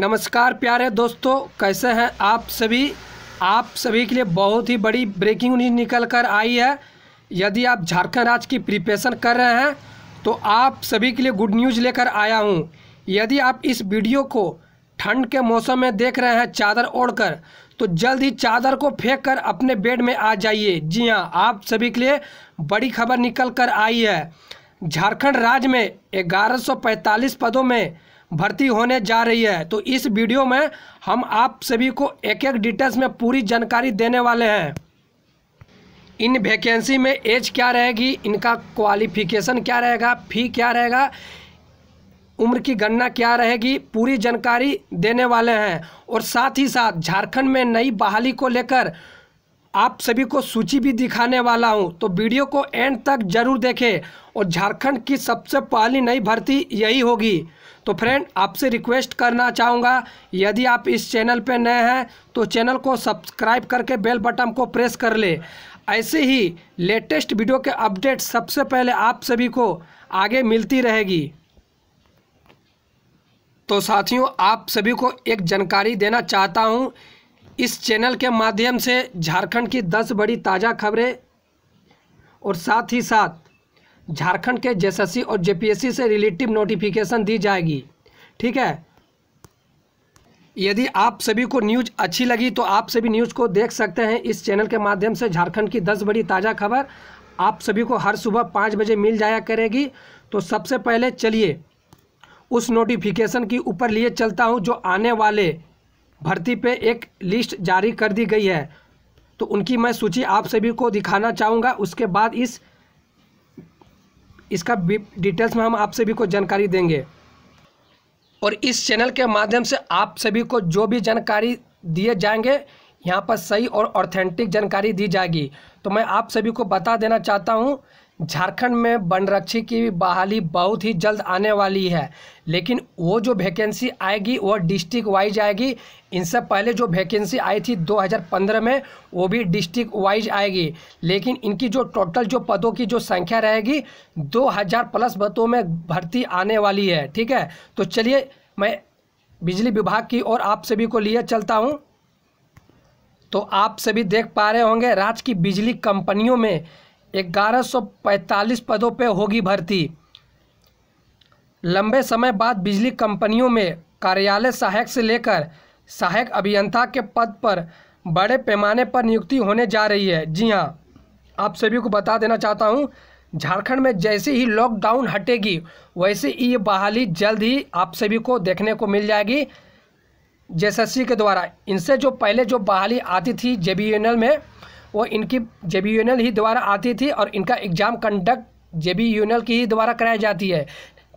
नमस्कार प्यारे दोस्तों कैसे हैं आप सभी आप सभी के लिए बहुत ही बड़ी ब्रेकिंग न्यूज निकल कर आई है यदि आप झारखंड राज्य की प्रिपरेशन कर रहे हैं तो आप सभी के लिए गुड न्यूज़ लेकर आया हूँ यदि आप इस वीडियो को ठंड के मौसम में देख रहे हैं चादर ओढ़कर तो जल्द ही चादर को फेंक कर अपने बेड में आ जाइए जी हाँ आप सभी के लिए बड़ी खबर निकल कर आई है झारखंड राज्य में ग्यारह पदों में भर्ती होने जा रही है तो इस वीडियो में हम आप सभी को एक एक डिटेल्स में पूरी जानकारी देने वाले हैं इन वैकेंसी में एज क्या रहेगी इनका क्वालिफिकेशन क्या रहेगा फ़ी क्या रहेगा उम्र की गणना क्या रहेगी पूरी जानकारी देने वाले हैं और साथ ही साथ झारखंड में नई बहाली को लेकर आप सभी को सूची भी दिखाने वाला हूं तो वीडियो को एंड तक जरूर देखें और झारखंड की सबसे पहली नई भर्ती यही होगी तो फ्रेंड आपसे रिक्वेस्ट करना चाहूँगा यदि आप इस चैनल पर नए हैं तो चैनल को सब्सक्राइब करके बेल बटन को प्रेस कर ले ऐसे ही लेटेस्ट वीडियो के अपडेट सबसे पहले आप सभी को आगे मिलती रहेगी तो साथियों आप सभी को एक जानकारी देना चाहता हूँ इस चैनल के माध्यम से झारखंड की दस बड़ी ताज़ा खबरें और साथ ही साथ झारखंड के जेएसएससी और जेपीएससी से रिलेटिव नोटिफिकेशन दी जाएगी ठीक है यदि आप सभी को न्यूज अच्छी लगी तो आप सभी न्यूज को देख सकते हैं इस चैनल के माध्यम से झारखंड की दस बड़ी ताज़ा खबर आप सभी को हर सुबह पाँच बजे मिल जाया करेगी तो सबसे पहले चलिए उस नोटिफिकेशन के ऊपर लिए चलता हूँ जो आने वाले भर्ती पे एक लिस्ट जारी कर दी गई है तो उनकी मैं सूची आप सभी को दिखाना चाहूँगा उसके बाद इस इसका डिटेल्स में हम आप सभी को जानकारी देंगे और इस चैनल के माध्यम से आप सभी को जो भी जानकारी दिए जाएंगे यहाँ पर सही और ऑथेंटिक जानकारी दी जाएगी तो मैं आप सभी को बता देना चाहता हूँ झारखंड में वनरक्षी की बहाली बहुत ही जल्द आने वाली है लेकिन वो जो वैकेंसी आएगी वो डिस्ट्रिक्ट वाइज आएगी इनसे पहले जो वैकेंसी आई थी 2015 में वो भी डिस्ट्रिक्ट वाइज आएगी लेकिन इनकी जो टोटल जो पदों की जो संख्या रहेगी 2000 प्लस पदों में भर्ती आने वाली है ठीक है तो चलिए मैं बिजली विभाग की और आप सभी को लिए चलता हूँ तो आप सभी देख पा रहे होंगे राज्य की बिजली कंपनियों में 1145 पदों पर होगी भर्ती लंबे समय बाद बिजली कंपनियों में कार्यालय सहायक से लेकर सहायक अभियंता के पद पर बड़े पैमाने पर नियुक्ति होने जा रही है जी हाँ आप सभी को बता देना चाहता हूँ झारखंड में जैसे ही लॉकडाउन हटेगी वैसे ही ये बहाली जल्द ही आप सभी को देखने को मिल जाएगी जेएसएससी के द्वारा इनसे जो पहले जो बहाली आती थी जे में वो इनकी जे ही द्वारा आती थी और इनका एग्ज़ाम कंडक्ट जे बी की ही द्वारा कराई जाती है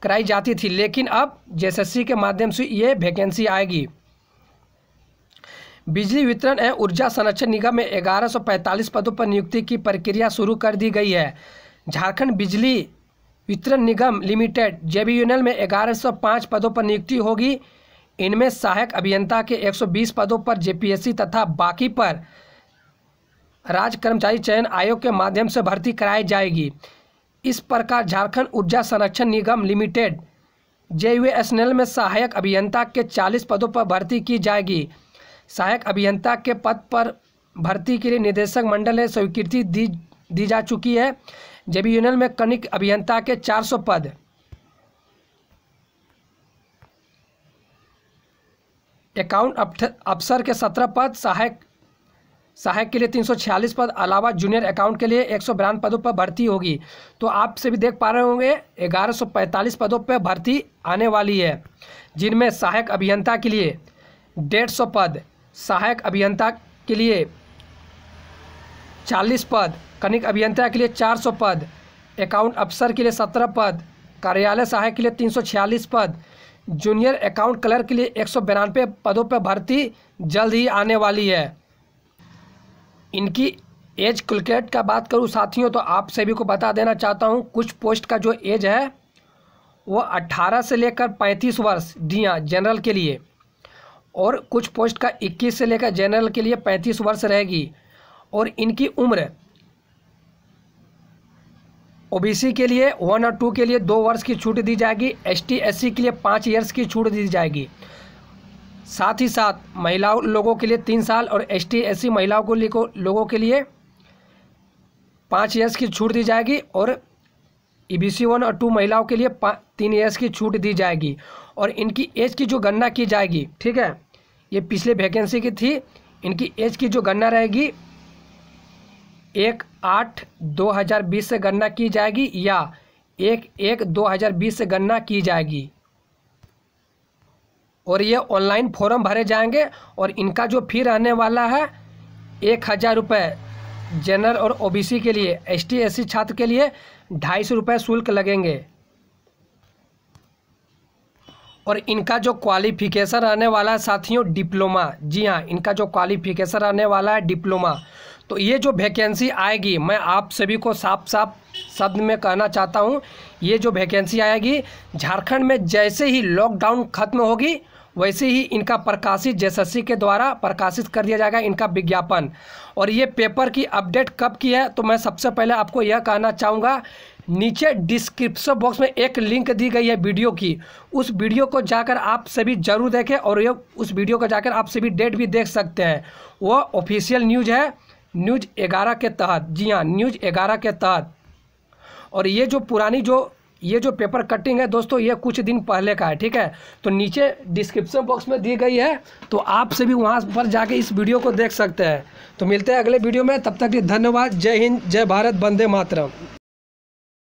कराई जाती थी लेकिन अब सी के माध्यम से ये वैकेंसी आएगी बिजली वितरण एवं ऊर्जा संरक्षण निगम में 1145 पदों पर नियुक्ति की प्रक्रिया शुरू कर दी गई है झारखंड बिजली वितरण निगम लिमिटेड जेबी यूनियन में 1105 पदों पर नियुक्ति होगी इनमें सहायक अभियंता के 120 पदों पर जेपीएससी तथा बाकी पर राज्य कर्मचारी चयन आयोग के माध्यम से भर्ती कराई जाएगी इस प्रकार झारखंड ऊर्जा संरक्षण निगम लिमिटेड जेयूएसएनएल में सहायक अभियंता के 40 पदों पर भर्ती की जाएगी सहायक अभियंता के पद पर भर्ती के लिए निदेशक मंडल ने स्वीकृति दी दी जा चुकी है जेबीयूनियल में कनिक अभियंता के 400 पद अकाउंट अफसर के सत्रह पद सहायक सहायक के लिए 346 पद अलावा जूनियर अकाउंट के लिए एक पदों पर भर्ती होगी तो आप भी देख पा रहे होंगे 1145 पदों पर भर्ती आने वाली है जिनमें सहायक अभियंता के लिए डेढ़ सौ पद सहायक अभियंता के लिए 40 पद कनिक अभियंता के लिए 400 पद अकाउंट अफसर के लिए 17 पद कार्यालय सहायक के लिए 346 पद जूनियर अकाउंट क्लर्क के लिए एक पदों पर भर्ती जल्द ही आने वाली है इनकी एज कैलकुलेट का बात करूँ साथियों तो आप सभी को बता देना चाहता हूँ कुछ पोस्ट का जो एज है वो 18 से लेकर 35 वर्ष हाँ जनरल के लिए और कुछ पोस्ट का 21 से लेकर जनरल के लिए 35 वर्ष रहेगी और इनकी उम्र ओबीसी के लिए वन और टू के लिए दो वर्ष की छूट दी जाएगी एसटी एससी के लिए पाँच ईयर्स की छूट दी जाएगी साथ ही साथ महिलाओं लोगों के लिए तीन साल और एस टी महिलाओं को लोगों के लिए पाँच ईयर्स की छूट दी जाएगी और ई बी सी वन और टू महिलाओं के लिए तीन ईयर्स की छूट दी जाएगी और इनकी एज की जो गणना की जाएगी ठीक है ये पिछले वैकेंसी की थी इनकी एज की जो गणना रहेगी एक आठ दो हज़ार बीस से गणना की जाएगी या एक एक दो हज़ार बीस से गणना की जाएगी और ये ऑनलाइन फॉर्म भरे जाएंगे और इनका जो फी रहने वाला है एक हज़ार रुपये जनरल और ओबीसी के लिए एसटी एससी छात्र के लिए ढाई सौ रुपये शुल्क लगेंगे और इनका जो क्वालिफिकेशन रहने वाला है साथियों डिप्लोमा जी हाँ इनका जो क्वालिफिकेशन रहने वाला है डिप्लोमा तो ये जो वैकेंसी आएगी मैं आप सभी को साफ साफ शब्द में कहना चाहता हूँ ये जो वैकेंसी आएगी झारखंड में जैसे ही लॉकडाउन खत्म होगी वैसे ही इनका प्रकाशित जेससी के द्वारा प्रकाशित कर दिया जाएगा इनका विज्ञापन और ये पेपर की अपडेट कब की है तो मैं सबसे पहले आपको यह कहना चाहूँगा नीचे डिस्क्रिप्शन बॉक्स में एक लिंक दी गई है वीडियो की उस वीडियो को जाकर आप सभी जरूर देखें और ये उस वीडियो को जाकर आप सभी डेट भी देख सकते हैं वो ऑफिशियल न्यूज़ है न्यूज ग्यारह के तहत जी हाँ न्यूज ग्यारह के तहत और ये जो पुरानी जो ये जो पेपर कटिंग है दोस्तों ये कुछ दिन पहले का है ठीक है तो नीचे डिस्क्रिप्शन बॉक्स में दी गई है तो आप से भी वहाँ पर जाके इस वीडियो को देख सकते हैं तो मिलते हैं अगले वीडियो में तब तक के धन्यवाद जय हिंद जय भारत बंदे मातरम